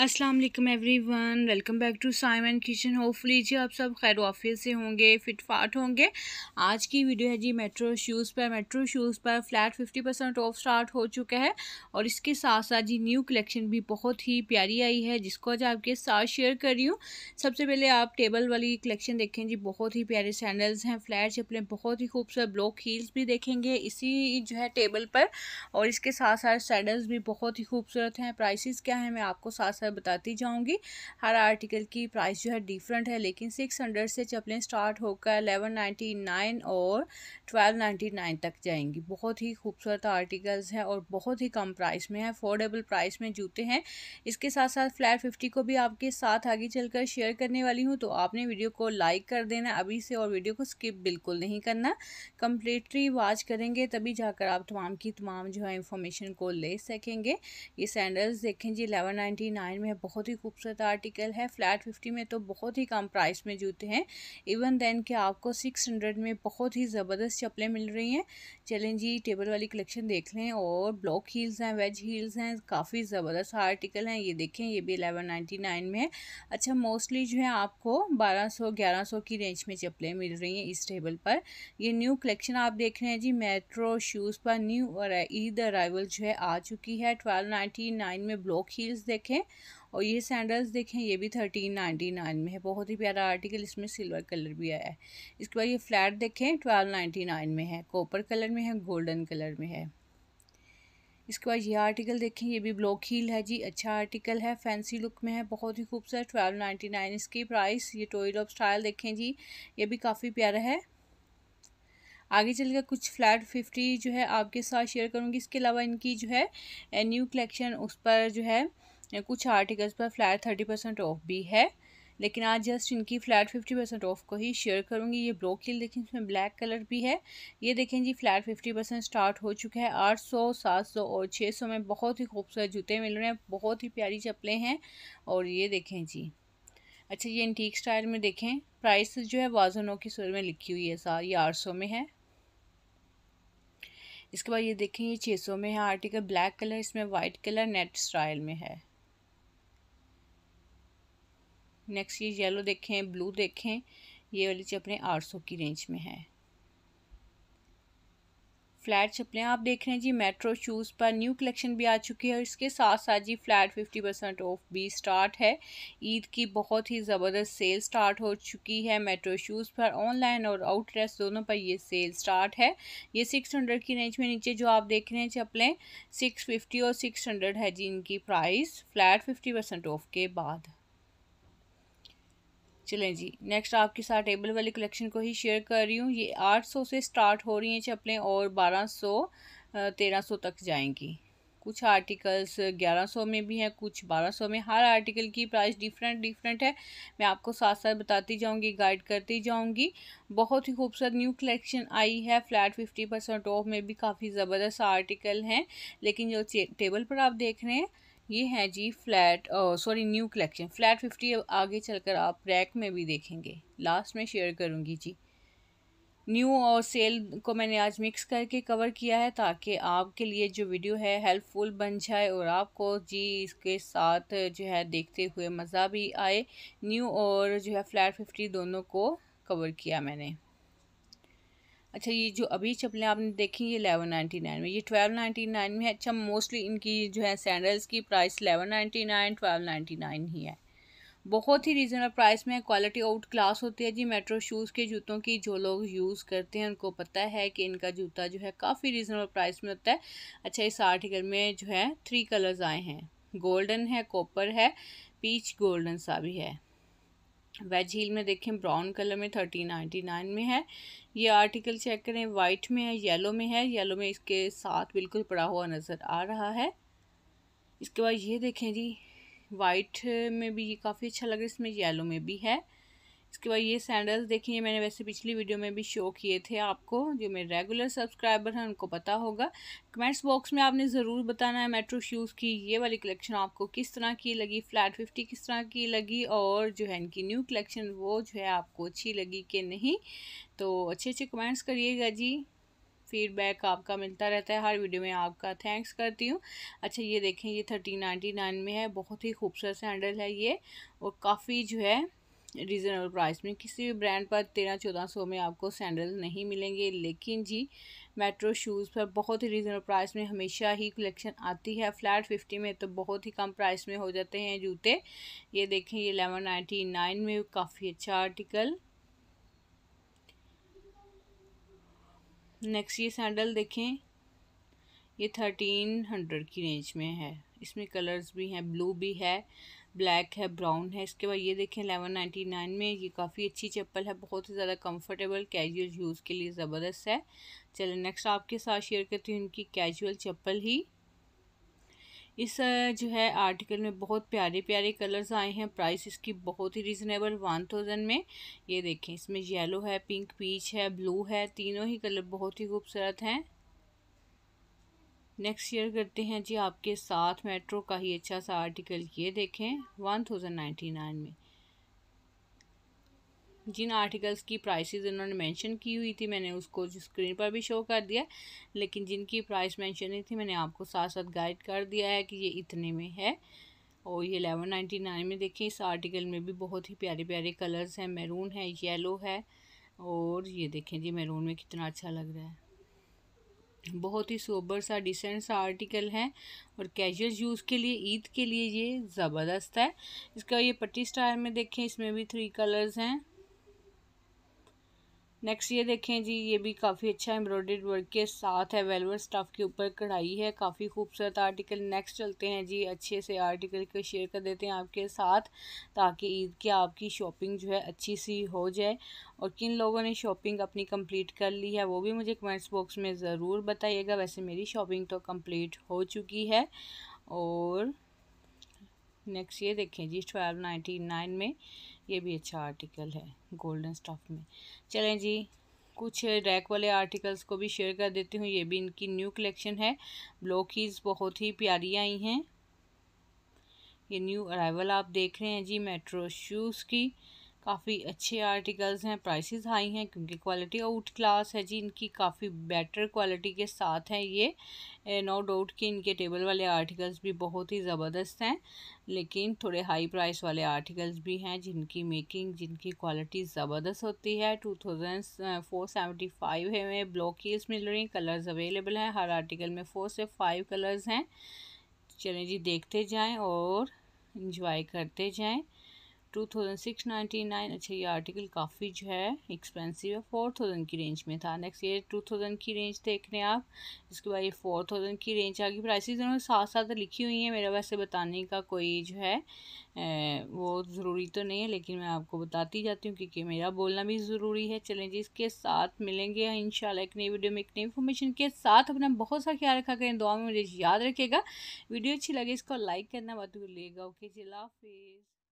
अस्सलाम वालेकुम everyone welcome back to Simon kitchen hopefully जी आप सब खैर ऑफिस से होंगे फिट फाट होंगे आज की वीडियो है जी मेट्रो शूज़ पर मेट्रो शूज़ पर फ्लैट 50 परसेंट ऑफ स्टार्ट हो चुका है और इसके साथ साथ जी न्यू कलेक्शन भी बहुत ही प्यारी आई है जिसको आज आपके साथ शेयर कर रही हूँ सबसे पहले आप टेबल वाली कलेक्शन देखें जी बहुत ही प्यारे सैंडल्स हैं फ्लैट चप्पलें बहुत ही खूबसूरत ब्लॉक हील्स भी देखेंगे इसी जो है टेबल पर और इसके साथ साथ सैंडल्स भी बहुत ही खूबसूरत हैं प्राइसिस क्या हैं मैं आपको साथ सा बताती जाऊँगी हर आर्टिकल की प्राइस जो है डिफरेंट है लेकिन सिक्स हंड्रेड से चप्पलें स्टार्ट होकर एलेवन नाइन्टी नाइन और ट्वेल्व नाइन्टी नाइन तक जाएंगी बहुत ही खूबसूरत आर्टिकल्स हैं और बहुत ही कम प्राइस में है अफोर्डेबल प्राइस में जूते हैं इसके साथ साथ फ्लैट फिफ्टी को भी आपके साथ आगे चलकर शेयर करने वाली हूँ तो आपने वीडियो को लाइक कर देना अभी से और वीडियो को स्किप बिल्कुल नहीं करना कम्प्लीटली वॉच करेंगे तभी जाकर आप तमाम की तमाम जो है इन्फॉर्मेशन को ले सकेंगे ये सैंडल्स देखें जी एलेवन नाइन्टी नाइन डिज़ाइन में बहुत ही खूबसूरत आर्टिकल है फ्लैट फिफ्टी में तो बहुत ही कम प्राइस में जूते हैं इवन देन के आपको सिक्स हंड्रेड में बहुत ही ज़बरदस्त चप्पलें मिल रही हैं चलें जी टेबल वाली कलेक्शन देख लें और ब्लॉक हील्स हैं वेज हील्स हैं काफ़ी ज़बरदस्त आर्टिकल हैं ये देखें ये भी एलेवन नाइन में है अच्छा मोस्टली जो है आपको बारह सौ ग्यारह सौ की रेंज में चप्पलें मिल रही हैं इस टेबल पर ये न्यू कलेक्शन आप देख रहे हैं जी मेट्रो शूज़ पर न्यू और ईद अराइवल जो है आ चुकी है ट्वेल्व नाइन्टी नाइन में ब्लॉक हील्स देखें और ये सैंडल्स देखें ये भी थर्टीन नाइन्टी नाइन में है बहुत ही प्यारा आर्टिकल इसमें सिल्वर कलर भी आया है इसके बाद ये फ्लैट देखें ट्वेल्व नाइन्टी नाइन में है कॉपर कलर में है गोल्डन कलर में है इसके बाद ये आर्टिकल देखें ये भी ब्लॉक हील है जी अच्छा आर्टिकल है फैंसी लुक में है बहुत ही खूबसूरत ट्वेल्व नाइन्टी नाइन इसकी प्राइस ये टोई ऑफ स्टाइल देखें जी ये भी काफ़ी प्यारा है आगे चलकर कुछ फ्लैट फिफ्टी जो है आपके साथ शेयर करूँगी इसके अलावा इनकी जो है न्यू कलेक्शन उस पर जो है कुछ आर्टिकल्स पर फ्लैट थर्टी परसेंट ऑफ भी है लेकिन आज जस्ट इनकी फ्लैट फिफ्टी परसेंट ऑफ को ही शेयर करूँगी ये ब्रोकली देखें इसमें ब्लैक कलर भी है ये देखें जी फ्लैट फिफ्टी परसेंट स्टार्ट हो चुका है आठ सौ सात सौ और छः सौ में बहुत ही खूबसूरत जूते मिल रहे हैं बहुत ही प्यारी चप्पलें हैं और ये देखें जी अच्छा ये इंटीक स्टाइल में देखें प्राइस जो है वाजनों की सुर में लिखी हुई है सार ये आठ सौ में है इसके बाद ये देखें ये छः सौ में है आर्टिकल ब्लैक कलर इसमें वाइट कलर नेट स्टाइल में है नेक्स्ट ये येलो देखें ब्लू देखें ये वाली चप्पलें आठ सौ की रेंज में हैं फ्लैट चप्पलें आप देख रहे हैं जी मेट्रो शूज़ पर न्यू कलेक्शन भी आ चुकी है और इसके साथ साथ जी फ्लैट फिफ्टी परसेंट ऑफ भी स्टार्ट है ईद की बहुत ही ज़बरदस्त सेल स्टार्ट हो चुकी है मेट्रो शूज़ पर ऑनलाइन और आउटड्रेस दोनों पर ये सेल स्टार्ट है ये सिक्स हंड्रेड की रेंज में नीचे जो आप देख रहे हैं चप्पलें सिक्स फिफ्टी और सिक्स हंड्रेड है जी इनकी price flat fifty percent off के बाद चलें जी नेक्स्ट आपके साथ टेबल वाली कलेक्शन को ही शेयर कर रही हूँ ये 800 से स्टार्ट हो रही हैं चप्पलें और 1200 1300 तक जाएंगी कुछ आर्टिकल्स 1100 में भी हैं कुछ 1200 में हर आर्टिकल की प्राइस डिफरेंट डिफरेंट है मैं आपको साथ साथ बताती जाऊंगी गाइड करती जाऊंगी बहुत ही खूबसूरत न्यू कलेक्शन आई है फ्लैट फिफ्टी परसेंट ऑफ में भी काफ़ी ज़बरदस्त आर्टिकल हैं लेकिन जो टेबल पर आप देख रहे हैं ये हैं जी flat sorry new collection flat fifty आगे चलकर आप रैक में भी देखेंगे लास्ट में शेयर करूँगी जी न्यू और सेल को मैंने आज मिक्स करके कवर किया है ताकि आपके लिए जो वीडियो है हेल्पफुल बन जाए और आपको जी इसके साथ जो है देखते हुए मज़ा भी आए न्यू और जो है फ्लैट फिफ्टी दोनों को कवर किया मैंने अच्छा ये जो अभी चप्पलें आपने देखी ये एलेवन नाइन्टी नाइन में ये ट्वेल्व नाइन्टी नाइन में है अच्छा मोस्टली इनकी जो है सैंडल्स की price eleven ninety nine twelve ninety nine ही है बहुत ही रीज़नेबल प्राइस में क्वालिटी आउट क्लास होती है जी मेट्रो शूज़ के जूतों की जो लोग यूज़ करते हैं उनको पता है कि इनका जूता जो है काफ़ी रीज़नेबल प्राइस में होता है अच्छा इस आर्टिकल में जो है थ्री कलर्स आए हैं गोल्डन है कॉपर है पीच गोल्डन सा भी है वेज हील में देखें ब्राउन कलर में थर्टी नाइन्टी नाइन में है ये आर्टिकल चेक करें वाइट में है येलो में है येलो में इसके साथ बिल्कुल पड़ा हुआ नज़र आ रहा है इसके बाद ये देखें जी वाइट में भी ये काफ़ी अच्छा लग रहा है इसमें येलो में भी है इसके बाद ये सैंडल्स देखिए मैंने वैसे पिछली वीडियो में भी शो किए थे आपको जो मेरे रेगुलर सब्सक्राइबर हैं उनको पता होगा कमेंट्स बॉक्स में आपने ज़रूर बताना है मेट्रो शूज़ की ये वाली कलेक्शन आपको किस तरह की लगी फ्लैट फिफ्टी किस तरह की लगी और जो है इनकी न्यू कलेक्शन वो जो है आपको अच्छी लगी कि नहीं तो अच्छे अच्छे कमेंट्स करिएगा जी फीडबैक आपका मिलता रहता है हर वीडियो में आपका थैंक्स करती हूँ अच्छा ये देखें ये थर्टी नाइन्टी नाइन में है बहुत ही खूबसूरत सैंडल है ये और काफ़ी जो है रीज़नेबल प्राइस में किसी भी ब्रांड पर तेरह चौदह सौ में आपको सैंडल नहीं मिलेंगे लेकिन जी मेट्रो शूज़ पर बहुत ही रीज़नेबल प्राइस में हमेशा ही कलेक्शन आती है फ्लैट फिफ्टी में तो बहुत ही कम प्राइस में हो जाते हैं जूते ये देखें ये एलेवन नाइन्टी नाइन में काफ़ी अच्छा आर्टिकल नेक्स्ट ये सैंडल देखें ये थर्टीन हंड्रेड की रेंज में है इसमें कलर्स भी हैं ब्लू भी है ब्लैक है ब्राउन है इसके बाद ये देखें एलेवन नाइन्टी नाइन में ये काफ़ी अच्छी चप्पल है बहुत ही ज़्यादा कंफर्टेबल कैजुअल यूज़ के लिए ज़बरदस्त है चलें नेक्स्ट आपके साथ शेयर करती हूँ इनकी कैजुअल चप्पल ही इस जो है आर्टिकल में बहुत प्यारे प्यारे कलर्स आए हैं प्राइस इसकी बहुत ही रीज़नेबल वन थाउजेंड में ये देखें इसमें येलो है पिंक पीच है ब्लू है तीनों ही कलर बहुत ही खूबसूरत हैं नेक्स्ट शेयर करते हैं जी आपके साथ मेट्रो का ही अच्छा सा आर्टिकल ये देखें वन थाउजेंड नाइन्टी नाइन में जिन आर्टिकल्स की प्राइसेस इन्होंने मेंशन की हुई थी मैंने उसको स्क्रीन पर भी शो कर दिया लेकिन जिनकी प्राइस मेंशन नहीं थी मैंने आपको साथ साथ गाइड कर दिया है कि ये इतने में है और ये एलेवन नाइन्टी नाइन में देखें इस आर्टिकल में भी बहुत ही प्यारे प्यारे कलर्स हैं मैरून है येलो है और ये देखें जी मैरून में कितना अच्छा लग रहा है बहुत ही सोबर सा डिसेंट सा आर्टिकल है और कैजुअल यूज़ के लिए ईद के लिए ये ज़बरदस्त है इसका ये पट्टी स्टाइल में देखें इसमें भी थ्री कलर्स हैं नेक्स्ट ये देखें जी ये भी काफ़ी अच्छा एम्ब्रॉयड वर्क के साथ है वेलवर स्टफ़ के ऊपर कढ़ाई है काफ़ी खूबसूरत आर्टिकल नेक्स्ट चलते हैं जी अच्छे से आर्टिकल को शेयर कर देते हैं आपके साथ ताकि ईद की आपकी शॉपिंग जो है अच्छी सी हो जाए और किन लोगों ने शॉपिंग अपनी कंप्लीट कर ली है वो भी मुझे कमेंट्स बॉक्स में ज़रूर बताइएगा वैसे मेरी शॉपिंग तो कम्प्लीट हो चुकी है और नेक्स्ट ये देखें जी ट्वेल्व नाइन्टी नाइन में ये भी अच्छा आर्टिकल है गोल्डन स्टफ में चलें जी कुछ रैक वाले आर्टिकल्स को भी शेयर कर देती हूँ ये भी इनकी न्यू कलेक्शन है ब्लॉकीज़ बहुत ही प्यारी आई हैं ये न्यू अराइवल आप देख रहे हैं जी मेट्रो शूज़ की काफ़ी अच्छे आर्टिकल्स हैं प्राइसेस हाई हैं क्योंकि क्वालिटी आउट क्लास है जी इनकी काफ़ी बेटर क्वालिटी के साथ हैं ये नो डाउट कि इनके टेबल वाले आर्टिकल्स भी बहुत ही ज़बरदस्त हैं लेकिन थोड़े हाई प्राइस वाले आर्टिकल्स भी हैं जिनकी मेकिंग जिनकी क्वालिटी ज़बरदस्त होती है two thousand four seventy five है में ब्लॉकीज़ मिल रही कलर्स अवेलेबल हैं हर आर्टिकल में फ़ोर से फाइव कलर्स हैं चलें जी देखते जाएँ और इन्जॉय करते जाएँ two thousand six ninety nine अच्छा ये आर्टिकल काफ़ी जो है एक्सपेंसिव है फोर थाउजेंड की रेंज में था नेक्स्ट ये टू थाउजेंड की रेंज देख रहे हैं आप इसके बाद ये फोर थाउजेंड की रेंज आ गई प्राइसेस इन्होंने साथ साथ लिखी हुई हैं मेरा वैसे बताने का कोई जो है ए, वो ज़रूरी तो नहीं है लेकिन मैं आपको बताती जाती हूँ क्योंकि मेरा बोलना भी ज़रूरी है चलें जी इसके साथ मिलेंगे इन एक नई वीडियो में एक नई इन्फॉर्मेशन के साथ अपना बहुत सा ख्याल रखा करें दुआ में मुझे याद रखेगा वीडियो अच्छी लगे इसको लाइक करना मत भूलिएगा ओके जिला